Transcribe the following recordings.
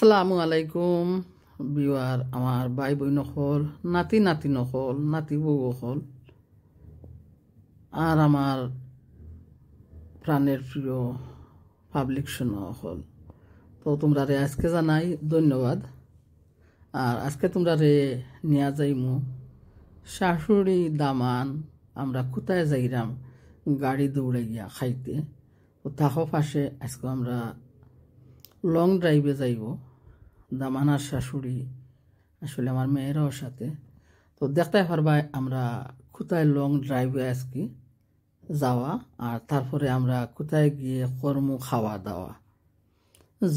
সালামু আলাইকুম বিয়ার আমার ভাই বই নকল নাতি নাতি নকল নাতি বউ অকল আর আমার প্রাণের প্রিয় পাবলিক অকল তো তোমরা রে আজকে জানাই ধন্যবাদ আর আজকে তোমরা রে নিয়া যাইমু শাশুড়ি দামান আমরা কোথায় যাইরাম গাড়ি দৌড়ে গিয়া খাইতে তো তাহ পাশে আজকে আমরা লং ড্রাইভে যাইব দামানার শাশুড়ি আসলে আমার মেয়েরাও সাথে তো দেখতে পারবা আমরা কোথায় লং ড্রাইভে আজকে যাওয়া আর তারপরে আমরা কোথায় গিয়ে কর্ম খাওয়া দাওয়া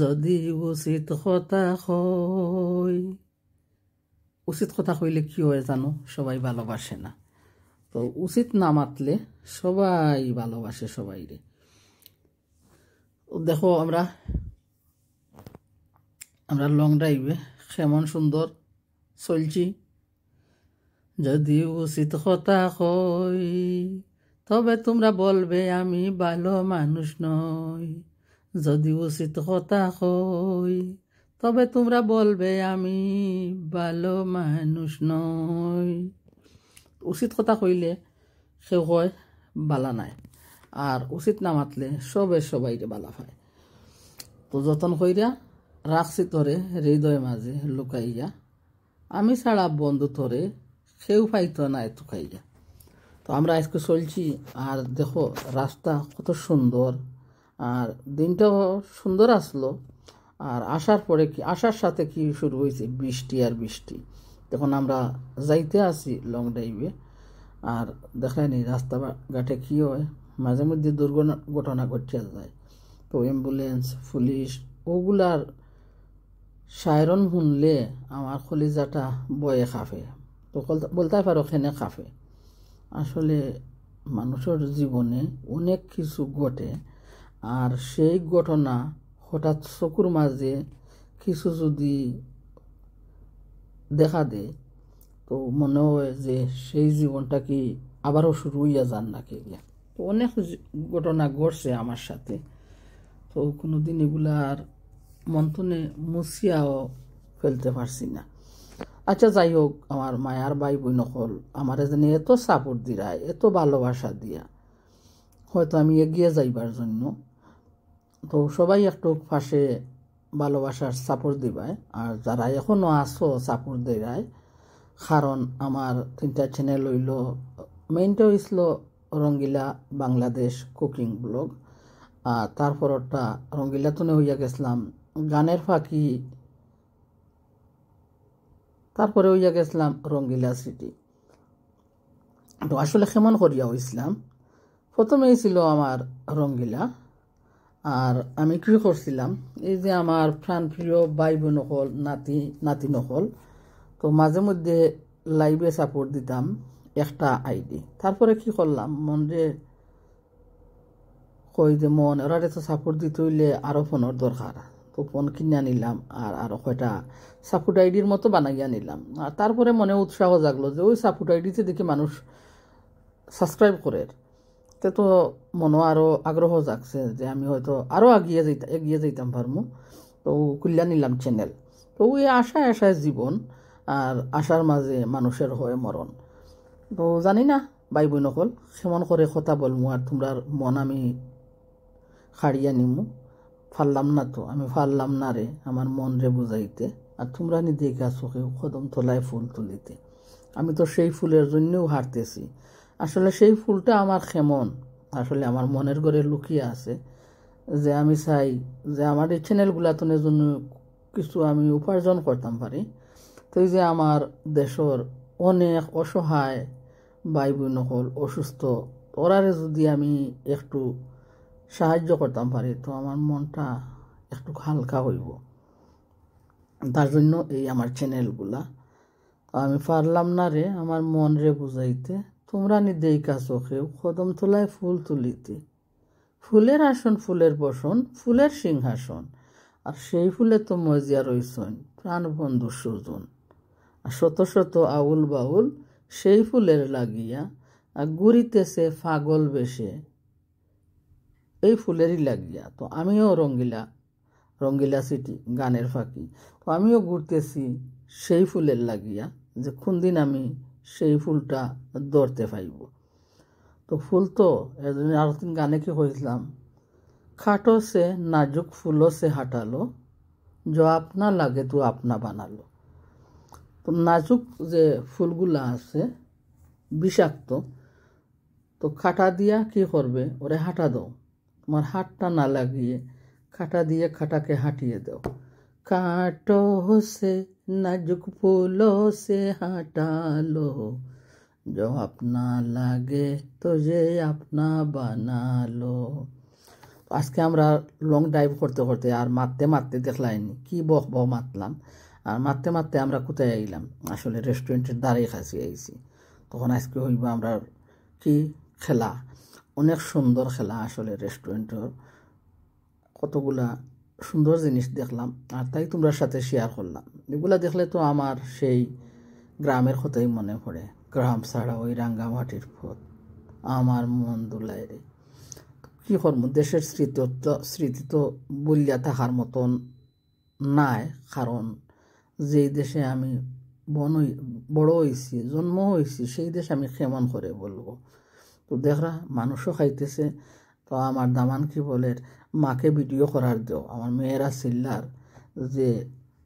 যদি উচিত কথা হয় উচিত কথা কইলে কি হয় জানো সবাই ভালোবাসে না তো উচিত না মাতলে সবাই ভালোবাসে সবাই রে দেখো আমরা আমরা লং ড্রাইভে কেমন সুন্দর চলছি যদি উচিত কথা হই তবে তোমরা বলবে আমি ভালো মানুষ নই যদি উচিত কথা হই তবে তোমরা বলবে আমি ভালো মানুষ নই উচিত কথা কইলে সে কয় বালা নাই আর উচিত না মাতলে সবে সবাইকে বালা হয় তো যতন কইরা রাখছি তরে হৃদয় মাঝে লুকাইয়া আমি ছাড়া বন্ধু তরে সেও পাইতো না এত খাইয়া তো আমরা আজকে চলছি আর দেখো রাস্তা কত সুন্দর আর দিনটাও সুন্দর আসলো আর আসার পরে কি আসার সাথে কি শুরু হয়েছে বৃষ্টি আর বৃষ্টি তখন আমরা যাইতে আসি লং ড্রাইভে আর দেখলেন রাস্তাঘাটে ঘাটে কী হয় মাঝে মধ্যে দুর্ঘটনা ঘটনা ঘটছে যায় তো অ্যাম্বুলেন্স পুলিশ ওগুলার সায়রন শুনলে আমার খলিজাটা বয়ে খাফে তো বলতে পারো খেনে খাফে আসলে মানুষের জীবনে অনেক কিছু ঘটে আর সেই ঘটনা হঠাৎ চকুর মাঝে কিছু যদি দেখা দেয় তো মনে হয় যে সেই জীবনটা কি আবারও শুরু হইয়া যান নাকি গিয়া তো অনেক ঘটনা ঘটছে আমার সাথে তো কোনো দিন এগুলার মন্থনে মুছিয়াও ফেলতে পারছি না আচ্ছা যাই হোক আমার মায়ার ভাই বোন হল আমার যেন এত সাপোর্ট দিয়া এত ভালোবাসা দিয়া হয়তো আমি এগিয়ে যাইবার জন্য তো সবাই একটু পাশে ভালোবাসার সাপোর্ট দিবায় আর যারা এখনও আসো সাপোর্ট দেয় কারণ আমার তিনটা চ্যানেল হইল মেইনটা হইছিল রঙ্গিলা বাংলাদেশ কুকিং ব্লগ আর তারপরটা রঙ্গিলাতনে হইয়া গেছিলাম গানের ফাঁকি তারপরে ওইয়া গেছিলাম রঙ্গিলা সিটি তো আসলে কেমন করিয়া হয়েছিলাম প্রথমেই ছিল আমার রঙ্গিলা আর আমি কি করছিলাম এই যে আমার প্রিয় ভাই বোন হল নাতি নাতি নকল তো মাঝে মধ্যে লাইভে সাপোর্ট দিতাম একটা আইডি তারপরে কি করলাম মন যে কই যে মন ওরা তো সাপোর্ট দিতে হইলে আরও ফোনের দরকার কুপন কিনে নিলাম আর আর কয়টা সাপোর্ট আইডির মতো বানাইয়া নিলাম আর তারপরে মনে উৎসাহ জাগলো যে ওই সাপোর্ট আইডিতে দেখি মানুষ সাবস্ক্রাইব করে তে তো মনে আরও আগ্রহ জাগছে যে আমি হয়তো আরও আগিয়ে যাইতা এগিয়ে যাইতাম পারমু তো কুলিয়া নিলাম চ্যানেল তো ওই আশায় আশায় জীবন আর আশার মাঝে মানুষের হয় মরণ তো জানি না বাই বই নকল সেমন করে কথা বলমু আর তোমরা মন আমি খাড়িয়া নিমু পারলাম না তো আমি পারলাম না রে আমার মন রে বুঝাইতে আর তোমরা নি দেখে চোখে কদম তোলায় ফুল তুলিতে আমি তো সেই ফুলের জন্যও হারতেছি আসলে সেই ফুলটা আমার খেমন আসলে আমার মনের ঘরে লুকিয়ে আছে যে আমি চাই যে আমার এই চ্যানেলগুলাতনের জন্য কিছু আমি উপার্জন করতাম পারি তো এই যে আমার দেশের অনেক অসহায় বাইব নকল অসুস্থ ওরারে যদি আমি একটু সাহায্য করতাম পারি তো আমার মনটা একটু হালকা হইব তার জন্য এই আমার চ্যানেলগুলা আমি পারলাম না রে আমার মন রে বুঝাইতে তোমরা নিদেই কা চোখেও কদম তোলায় ফুল তুলিতে ফুলের আসন ফুলের বসন ফুলের সিংহাসন আর সেই ফুলে তো মজিয়া প্রাণ প্রাণবন্ধু সুজন আর শত শত আউল বাউল সেই ফুলের লাগিয়া আর গুড়িতেছে ফাগল বেশে এই ফুলেরই লাগিয়া তো আমিও রঙ্গিলা রঙ্গিলা সিটি গানের ফাঁকি তো আমিও ঘুরতেছি সেই ফুলের লাগিয়া যে কোন দিন আমি সেই ফুলটা ধরতে পাইব তো ফুল তো এজন্য আর দিন গানে কি হয়েছিলাম খাটো সে নাজুক ফুলও সে হাঁটালো য আপনা লাগে তো আপনা বানালো তো নাজুক যে ফুলগুলা আছে বিষাক্ত তো খাটা দিয়া কি করবে ওরে হাঁটা দাও তোমার হাতটা না লাগিয়ে খাটা দিয়ে খাটাকে হাঁটিয়ে দাও কাট হসে নাজুক ফুল সে হাঁটালো जो আপনা লাগে তো যে আপনা বানালো আজকে আমরা লং ড্রাইভ করতে করতে আর মারতে মারতে দেখলাইনি কি বক বক মাতলাম আর মারতে মারতে আমরা কোথায় আইলাম আসলে রেস্টুরেন্টের দ্বারে খাসি আইছি তখন আজকে হইব আমরা কি খেলা অনেক সুন্দর খেলা আসলে রেস্টুরেন্টের কতগুলা সুন্দর জিনিস দেখলাম আর তাই তোমরা সাথে শেয়ার করলাম এগুলা দেখলে তো আমার সেই গ্রামের কথাই মনে পড়ে গ্রাম ছাড়া ওই রাঙ্গামাটির পথ আমার মন দুলায় রে কী করবো দেশের স্মৃতিত্ব স্মৃতি তো বলিয়া থাকার মতন নাই কারণ যেই দেশে আমি বন বড় হয়েছি জন্ম হয়েছি সেই দেশে আমি কেমন করে বলবো তো দেখরা মানুষও খাইতেছে তো আমার দামান কি বলে মাকে ভিডিও করার দেও আমার মেয়েরা সিল্লার যে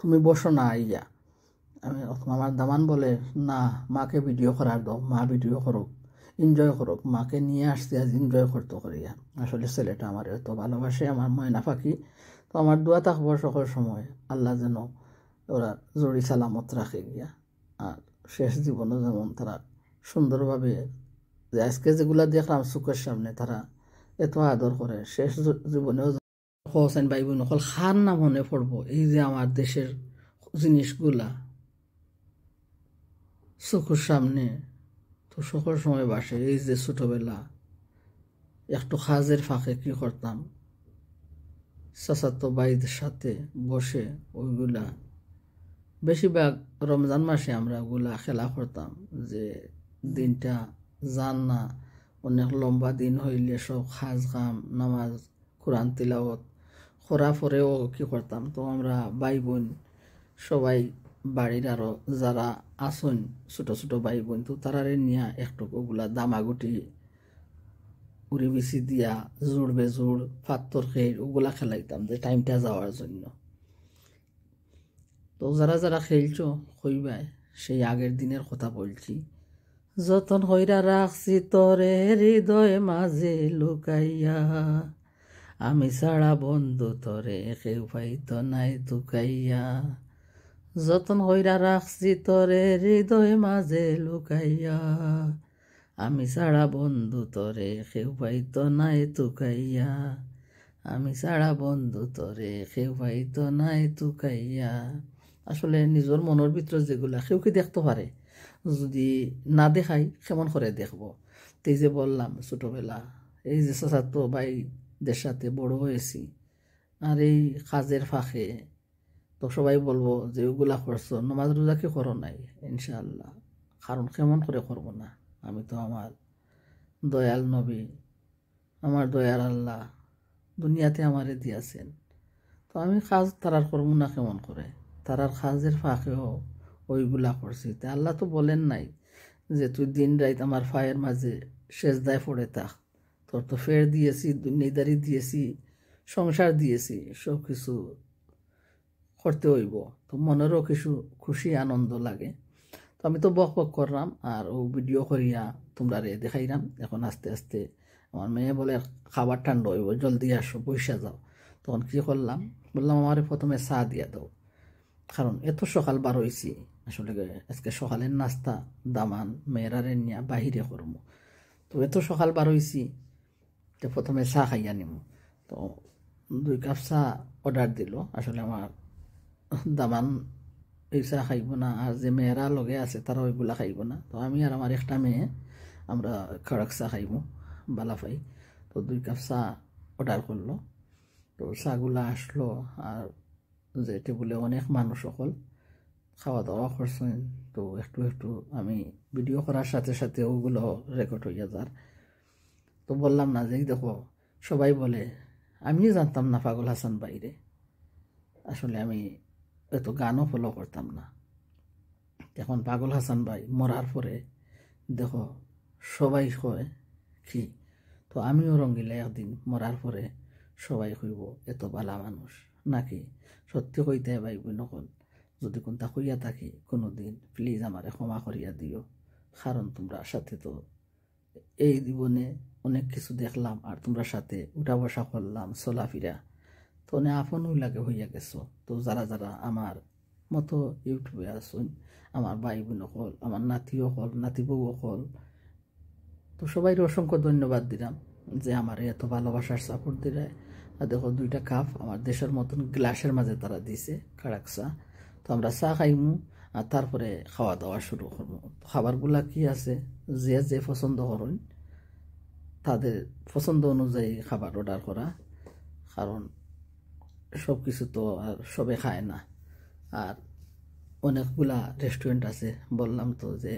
তুমি বসো না আইয়া আমি আমার দামান বলে না মাকে ভিডিও করার দাও মা ভিডিও করুক এনজয় করুক মাকে নিয়ে আসতে আজ এনজয় করতে করিয়া আসলে ছেলেটা আমার এত ভালোবাসে আমার ময়না ফাঁকি তো আমার দোয়া থাকব সকল সময় আল্লাহ যেন ওরা জড়ি সালামত রাখে গিয়া আর শেষ জীবনে যেমন তারা সুন্দরভাবে যে আজকে যেগুলা দেখলাম চোখের সামনে তারা এত আদর করে শেষ জীবনেও হোসেন ভাই বোন অকল খার না মনে পড়বো এই যে আমার দেশের জিনিসগুলা চোখের সামনে তো সকল সময় বাসে এই যে ছোটোবেলা একটু খাজের ফাঁকে কি করতাম চাচাতো বাইদের সাথে বসে ওইগুলা বেশিরভাগ রমজান মাসে আমরা ওগুলা খেলা করতাম যে দিনটা যান না অনেক লম্বা দিন হইলে সব খাজ খাম নামাজ কোরআন তিলাওত খরা পরেও কি করতাম তো আমরা ভাই বোন সবাই বাড়ির আরও যারা আসন ছোট ছোট ভাই বোন তো তারারে নিয়া একটুকুগুলা দামাগুটি উড়ি বিছি দিয়া জোর বেজোর ফাত্তর খেয়ে ওগুলা খেলাইতাম যে টাইমটা যাওয়ার জন্য তো যারা যারা খেলছ কইবায় সেই আগের দিনের কথা বলছি যতন হইরা রাখছি তরে হৃদয় মাঝে লুকাইয়া আমি ছাড়া বন্ধু তরে কেউ পাইত নাই তুকাইয়া যতন হইরা রাখছি তরে হৃদয় মাঝে লুকাইয়া আমি ছাড়া বন্ধু তরে কেউ পাইত নাই তুকাইয়া আমি ছাড়া বন্ধু তরে কেউ পাইত নাই তুকাইয়া আসলে নিজের মনের ভিতর যেগুলা কেউ কি দেখতে পারে যদি না দেখাই কেমন করে দেখব তো যে বললাম ছোটোবেলা এই যে ভাই ভাইদের সাথে বড় হয়েছি আর এই কাজের ফাঁকে তো সবাই বলবো যে ওগুলা করছো নমাজ রোজাকে করো নাই ইনশাআল্লাহ কারণ কেমন করে করব না আমি তো আমার দয়াল নবী আমার দয়াল আল্লাহ দুনিয়াতে আমারে দিয়াছেন তো আমি কাজ তারার করবো না কেমন করে তারার কাজের ফাঁকেও ওইগুলা করছি তা আল্লাহ তো বলেন নাই যে তুই দিন রাত আমার ফায়ের মাঝে সেজদায় পড়ে থাক তোর তো ফের দিয়েছি নিদারি দিয়েছি সংসার দিয়েছি সব কিছু করতে হইব তো মনেরও কিছু খুশি আনন্দ লাগে তো আমি তো বক বক করলাম আর ও ভিডিও করিয়া তোমরা রে দেখাইলাম এখন আস্তে আস্তে আমার মেয়ে বলে খাবার ঠান্ডা হইব জলদি আসো পয়সা যাও তখন কী করলাম বললাম আমার প্রথমে চা দিয়া দাও কারণ এত সকাল বার হয়েছি আসলে আজকে সকালের নাস্তা দামান মেয়েরারে নিয়ে বাহিরে করম তো এত সকাল বার হয়েছি তো প্রথমে চা খাইয়া নিম তো দুই কাপ চা অর্ডার দিল আসলে আমার দামান এই চা খাইব না আর যে মেয়েরা লগে আছে তারা ওইগুলা খাইব না তো আমি আর আমার একটা মেয়ে আমরা খড়ক চা খাইব বালাফাই তো দুই কাপ চা অর্ডার করলো তো চাগুলা আসলো আর যে টেবুলে অনেক মানুষ সকল খাওয়া দাওয়া করছেন তো একটু একটু আমি ভিডিও করার সাথে সাথে ওগুলো রেকর্ড হয়ে যার তো বললাম না যে দেখো সবাই বলে আমিও জানতাম না পাগল হাসান বাইরে আসলে আমি এত গানও ফলো করতাম না এখন পাগল হাসান ভাই মরার পরে দেখো সবাই কয় কি তো আমিও রঙ্গিলে একদিন মরার পরে সবাই হইব এত বালা মানুষ নাকি সত্যি কইতে ভাই নকল যদি কোনটা হইয়া থাকি কোনো দিন প্লিজ আমারে ক্ষমা করিয়া দিও কারণ তোমরা সাথে তো এই জীবনে অনেক কিছু দেখলাম আর তোমরা সাথে উঠা বসা করলাম চলাফিরা তো অনেক আপন লাগে হইয়া গেছো তো যারা যারা আমার মতো ইউটিউবে আসুন আমার ভাই বোন অকল আমার নাতিও হল নাতি বউ হল তো সবাই অসংখ্য ধন্যবাদ দিলাম যে আমার এত ভালোবাসার সাপোর্ট দিলে দেখো দুইটা কাপ আমার দেশের মতন গ্লাসের মাঝে তারা দিছে কারাকসা তো আমরা চা খাইমু আর তারপরে খাওয়া দাওয়া শুরু করবো খাবারগুলা কি আছে যে যে পছন্দ করেন তাদের পছন্দ অনুযায়ী খাবার অর্ডার করা কারণ সব কিছু তো আর সবে খায় না আর অনেকগুলা রেস্টুরেন্ট আছে বললাম তো যে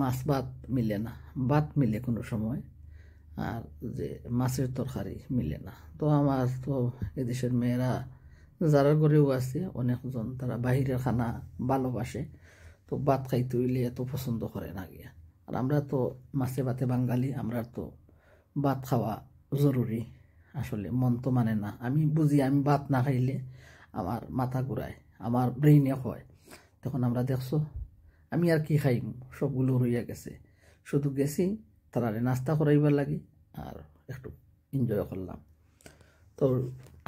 মাছ ভাত মিলে না ভাত মিলে কোনো সময় আর যে মাছের তরকারি মিলে না তো আমার তো এদেশের মেয়েরা যারা ঘরেও আছে অনেকজন তারা বাহিরের খানা ভালোবাসে তো ভাত খাইতে হইলে এত পছন্দ করে না গিয়া আর আমরা তো মাছে ভাতে বাঙালি আমরা তো ভাত খাওয়া জরুরি আসলে মন তো মানে না আমি বুঝি আমি ভাত না খাইলে আমার মাথা ঘুরায় আমার ব্রেইনে হয় তখন আমরা দেখছো আমি আর কি খাইম সবগুলো রইয়া গেছে শুধু গেছি তারা নাস্তা করাইবার লাগে আর একটু এনজয় করলাম তো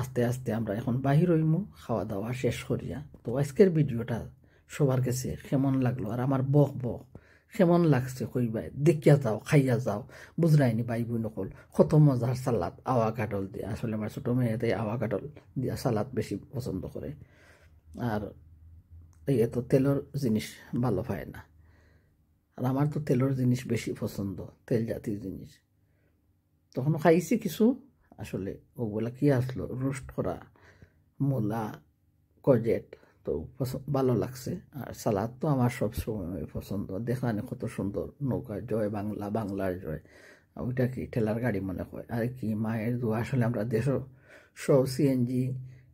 আস্তে আস্তে আমরা এখন বাহির হইমু খাওয়া দাওয়া শেষ করিয়া তো আজকের ভিডিওটা সবার কাছে কেমন লাগলো আর আমার বক বক কেমন লাগছে কইবাই দেখিয়া যাও খাইয়া যাও বুঝরাইনি বাই বই নকল কত মজার সালাদ আওয়া কাটল দিয়ে আসলে আমার ছোটো মেয়েতে আওয়া কাটল দিয়া সালাদ বেশি পছন্দ করে আর এই এত তেলের জিনিস ভালো পায় না আর আমার তো তেলের জিনিস বেশি পছন্দ তেল জাতীয় জিনিস তখন খাইছি কিছু আসলে ওগুলা কি আসলো রোস্ট করা মূলা কজেট তো ভালো লাগছে আর সালাদ তো আমার সবসময় পছন্দ দেখানে কত সুন্দর নৌকা জয় বাংলা বাংলার জয় ওইটা কি ঠেলার গাড়ি মনে হয় আর কি মায়ের দোয়া আসলে আমরা দেশ সব সিএনজি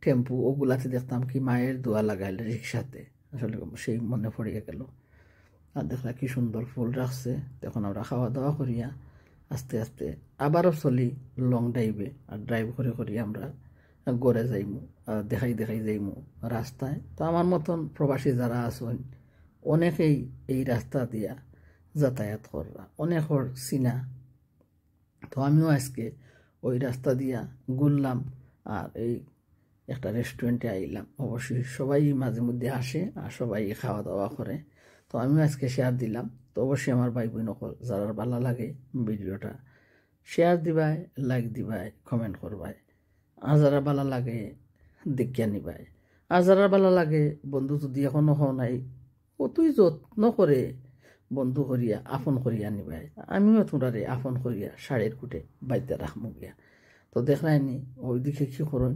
টেম্পু ওগুলাতে দেখতাম কি মায়ের দোয়া লাগাইলে রিক্সাতে আসলে সেই মনে পড়িয়ে গেল আর দেখলাম কি সুন্দর ফুল রাখছে তখন আমরা খাওয়া দাওয়া করিয়া আস্তে আস্তে আবারও চলি লং ড্রাইভে আর ড্রাইভ করে করে আমরা গড়ে যাইমু আর দেখাই দেখাই যাইমু রাস্তায় তো আমার মতন প্রবাসী যারা আছেন অনেকেই এই রাস্তা দিয়া যাতায়াত অনেক অনেকর চিনা তো আমিও আজকে ওই রাস্তা দিয়া ঘুরলাম আর এই একটা রেস্টুরেন্টে আইলাম অবশ্যই সবাই মাঝে মধ্যে আসে আর সবাই খাওয়া দাওয়া করে তো আমিও আজকে শেয়ার দিলাম তো অবশ্যই আমার ভাই বোন অকল যারা ভালো লাগে ভিডিওটা শেয়ার দিবাই লাইক দিবাই কমেন্ট করবাই আর যারা ভালো লাগে দীক্ষা নিবাই আর যারা ভালো লাগে বন্ধু যদি এখনও হওয়া নাই তুই যত্ন করে বন্ধু করিয়া আপন করিয়া নিবাই আমিও তোমরারে আপন করিয়া সাড়ের কুটে বাইতে রাখমু গিয়া তো দেখলাইনি দিকে কী করুন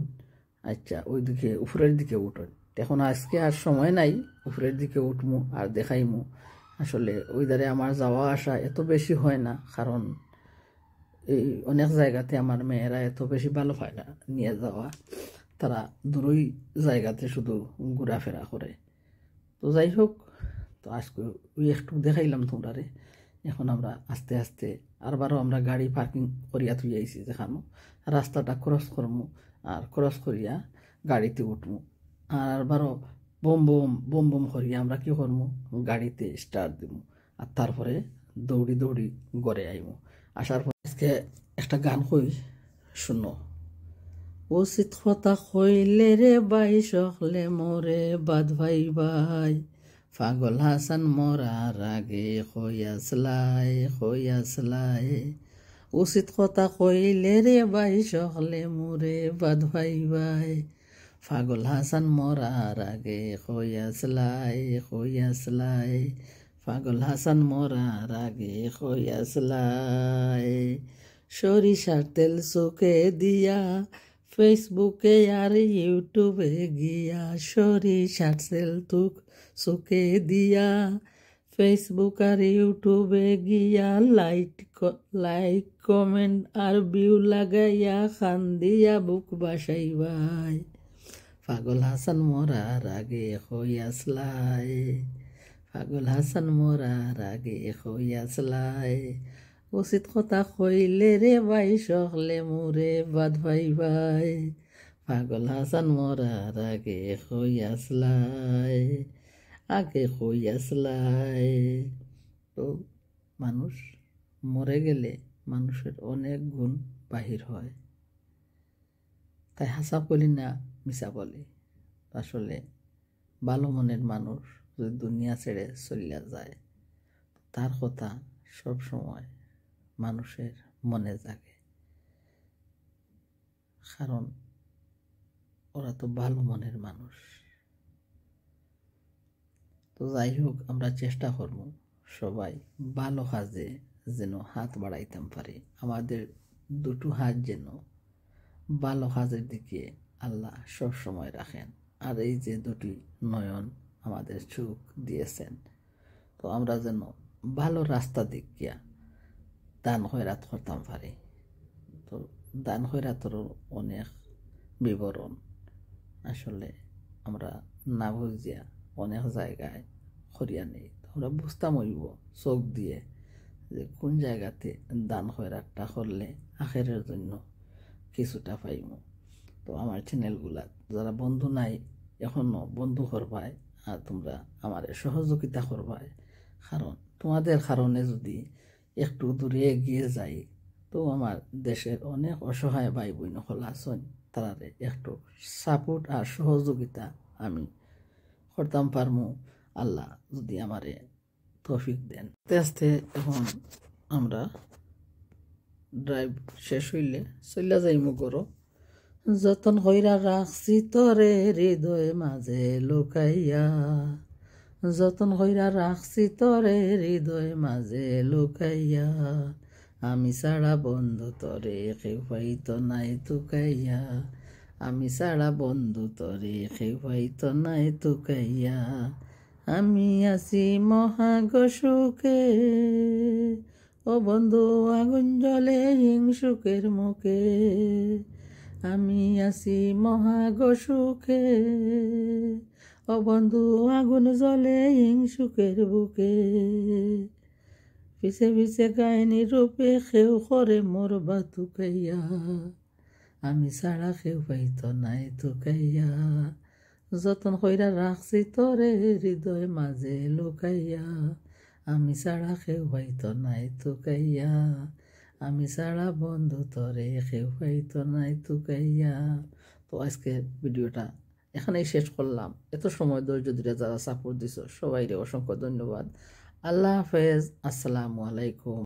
আচ্ছা দিকে উপরের দিকে উঠুন এখন আজকে আর সময় নাই উপরের দিকে উঠমু আর দেখাইমু আসলে ওই আমার যাওয়া আসা এত বেশি হয় না কারণ এই অনেক জায়গাতে আমার মেয়েরা এত বেশি ভালো হয় না নিয়ে যাওয়া তারা দূরই জায়গাতে শুধু ঘোরাফেরা করে তো যাই হোক তো আজকে ওই একটু দেখাইলাম তোমরারে এখন আমরা আস্তে আস্তে আরবারও আমরা গাড়ি পার্কিং করিয়া তুই আইছি দেখানো রাস্তাটা ক্রস করমু আর ক্রস করিয়া গাড়িতে উঠমু আর বারো বোম বোম বোম বোম করি আমরা কি করবো গাড়িতে স্টার্ট দিব আর তারপরে দৌড়ি দৌড়ি গড়ে আইব আসার পর আজকে একটা গান কই শুনো উচিত কথা কইলে রে বাই সকলে মরে বাদ ভাই ভাই পাগল হাসান মরার আগে খইয়াসলাই খইয়াসলাই উচিত কথা কইলে রে বাই সকলে মরে বাদ ভাই ভাই পাগল হাসান মরার আগে খোয়াসলাই খোয়াসলাই পাগল হাসান মরার আগে খোয়াসলাই সরিষার তেল চোখে দিয়া ফেসবুকে আর ইউটিউবে গিয়া সরিষার তেল তুক চোখে দিয়া ফেসবুক আর ইউটিউবে গিয়া লাইট লাইক কমেন্ট আর ভিউ লাগাইয়া খান দিয়া বুক বাসাইবাই পাগল হাসান মরা রাগে হইয়াসলাই পাগল হাসান মরা রাগে হইয়াসলাই উচিত কথা কইলে রে ভাই সকলে মোরে বাদ ভাই ভাই পাগল হাসান মরা রাগে হইয়াসলাই আগে হইয়াসলাই তো মানুষ মরে গেলে মানুষের অনেক গুণ বাহির হয় তাই হাসা কলি না মিসা বলে আসলে ভালো মনের মানুষ যদি দুনিয়া ছেড়ে চলিয়া যায় তার কথা সব সময় মানুষের মনে জাগে কারণ ওরা তো ভালো মনের মানুষ তো যাই হোক আমরা চেষ্টা করব সবাই ভালো কাজে যেন হাত বাড়াইতাম পারি আমাদের দুটো হাত যেন ভালো কাজের দিকে আল্লাহ সবসময় রাখেন আর এই যে দুটি নয়ন আমাদের চোখ দিয়েছেন তো আমরা যেন ভালো রাস্তা দিক গিয়া দান হয়রাত করতাম পারি তো দান হয়রাতেরও অনেক বিবরণ আসলে আমরা না বুঝিয়া অনেক জায়গায় করিয়া নেই আমরা বুঝতাম হইব চোখ দিয়ে যে কোন জায়গাতে দান হয়রাতটা করলে আখেরের জন্য কিছুটা পাইমু তো আমার চ্যানেলগুলা যারা বন্ধু নাই এখনও বন্ধু করবায় আর তোমরা আমার সহযোগিতা করবায় কারণ তোমাদের কারণে যদি একটু দূরে এগিয়ে যাই তো আমার দেশের অনেক অসহায় ভাই বোন হল আসন তারারে একটু সাপোর্ট আর সহযোগিতা আমি করতাম পারমু আল্লাহ যদি আমারে ট্রফিক দেন আস্তে আস্তে এখন আমরা ড্রাইভ শেষ হইলে চলিয়া যাইমু করো যতন হইরা রাখছি তরে হৃদয় মাঝে লুকাইয়া যতন হইরা রাখছি তরে হৃদয় মাঝে লুকাইয়া আমি ছাড়া বন্ধু তরে কেউ নাই তুকাইয়া আমি ছাড়া বন্ধু তরে কেউ নাই তুকাইয়া আমি আছি মহাগসুকে ও বন্ধু আগুন জলে হিংসুকের মুখে আমি আসি মহাগসুখে বন্ধু আগুন জলে হিংসুকের বুকে পিছে পিছে কাহিনী রূপে সেও করে মোর বা তুকাইয়া আমি ছাড়া খেউ পাইত নাই তুকাইয়া যতন হইরা রাখছি তরে হৃদয় মাঝে লুকাইয়া আমি ছাড়া খেউ পাইত নাই তুকাইয়া আমি ছাড়া বন্ধু তরে কেউ তো নাই কাইয়া তো আজকে ভিডিওটা এখানেই শেষ করলাম এত সময় ধৈর্য ধরে যারা সাপোর্ট দিছ সবাইরে অসংখ্য ধন্যবাদ আল্লাহ হাফেজ আসসালামু আলাইকুম